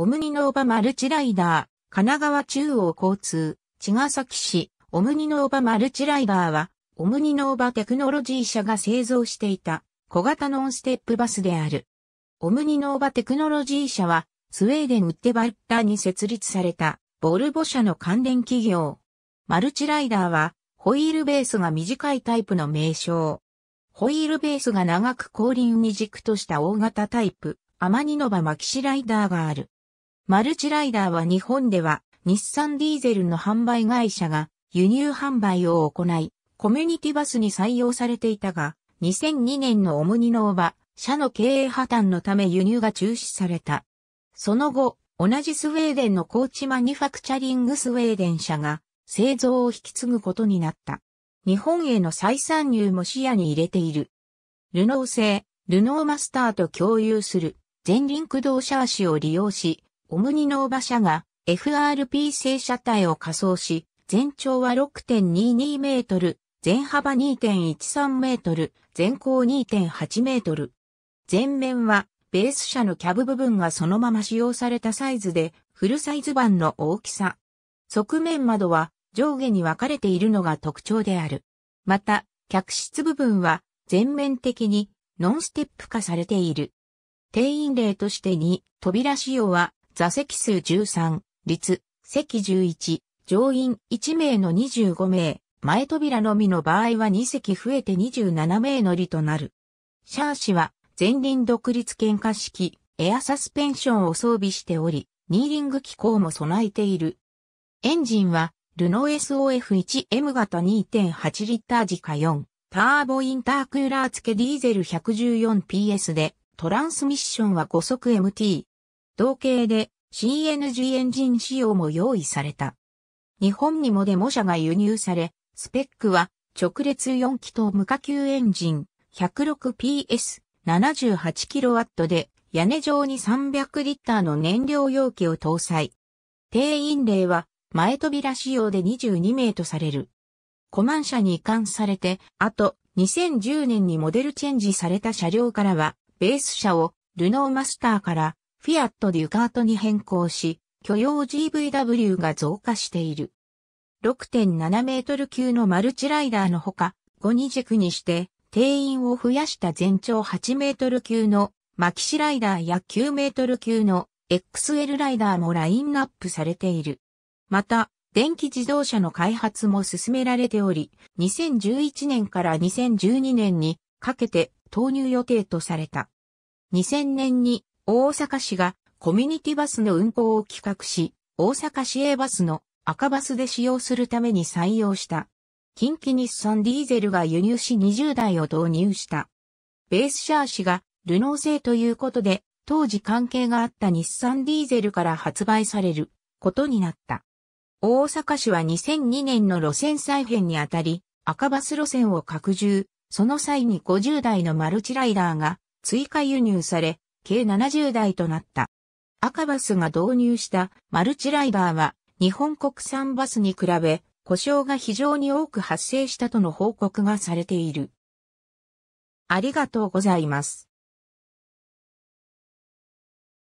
オムニノーバマルチライダー、神奈川中央交通、茅ヶ崎市、オムニノーバマルチライダーは、オムニノーバテクノロジー社が製造していた小型ノンステップバスである。オムニノーバテクノロジー社は、スウェーデンウッテバッターに設立された、ボルボ社の関連企業。マルチライダーは、ホイールベースが短いタイプの名称。ホイールベースが長く後輪に軸とした大型タイプ、アマニノバマキシライダーがある。マルチライダーは日本では日産ディーゼルの販売会社が輸入販売を行い、コミュニティバスに採用されていたが、2002年のオムニノーバ、社の経営破綻のため輸入が中止された。その後、同じスウェーデンのコーチマニファクチャリングスウェーデン社が製造を引き継ぐことになった。日本への再参入も視野に入れている。ルノー製、ルノーマスターと共有する全輪駆動車足を利用し、オムニノーバ社が FRP 正車体を仮装し、全長は6.22メートル、全幅2.13メートル、全高2.8メートル。前面はベース車のキャブ部分がそのまま使用されたサイズで、フルサイズ版の大きさ。側面窓は上下に分かれているのが特徴である。また、客室部分は全面的にノンステップ化されている。定員例として2、扉仕様は座席数13、率、席11、乗員1名の25名、前扉のみの場合は2席増えて27名乗りとなる。シャーシは前輪独立喧嘩式、エアサスペンションを装備しており、ニーリング機構も備えている。エンジンは、ルノー SOF1M 型2.8リッター時価4、ターボインタークーラー付けディーゼル 114PS で、トランスミッションは5速 MT、同型で CNG エンジン仕様も用意された。日本にもデモ車が輸入され、スペックは直列4気筒無火球エンジン 106PS 78kW で屋根上に300リッターの燃料容器を搭載。定員例は前扉仕様で22名とされる。コマン車に移管されて、あと2010年にモデルチェンジされた車両からは、ベース車をルノーマスターからフィアット・デュカートに変更し、許容 GVW が増加している。6.7メートル級のマルチライダーのほか、5二軸にして、定員を増やした全長8メートル級のマキシライダーや9メートル級の XL ライダーもラインナップされている。また、電気自動車の開発も進められており、2011年から2012年にかけて投入予定とされた。2000年に大阪市がコミュニティバスの運行を企画し、大阪市営バスの赤バスで使用するために採用した。近畿日産ディーゼルが輸入し20台を導入した。ベースシャー氏がルノー製ということで、当時関係があった日産ディーゼルから発売されることになった。大阪市は2002年の路線再編にあたり、赤バス路線を拡充、その際に50台のマルチライダーが追加輸入され、計70台となった。赤バスが導入したマルチライダーは日本国産バスに比べ故障が非常に多く発生したとの報告がされている。ありがとうございます。